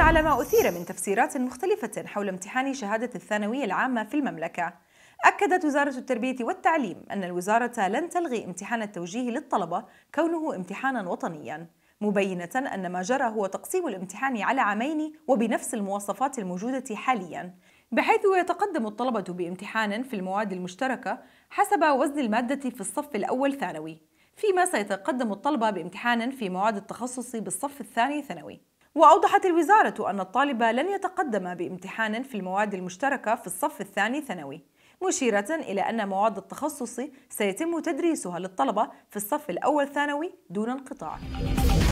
على ما أثير من تفسيرات مختلفة حول امتحان شهادة الثانوية العامة في المملكة أكدت وزارة التربية والتعليم أن الوزارة لن تلغي امتحان التوجيه للطلبة كونه امتحانا وطنيا مبينة أن ما جرى هو تقسيم الامتحان على عامين وبنفس المواصفات الموجودة حاليا بحيث يتقدم الطلبة بامتحان في المواد المشتركة حسب وزن المادة في الصف الأول ثانوي فيما سيتقدم الطلبة بامتحان في مواد التخصص بالصف الثاني ثانوي وأوضحت الوزارة أن الطالب لن يتقدم بامتحان في المواد المشتركة في الصف الثاني ثانوي مشيرة إلى أن مواد التخصص سيتم تدريسها للطلبة في الصف الأول ثانوي دون انقطاع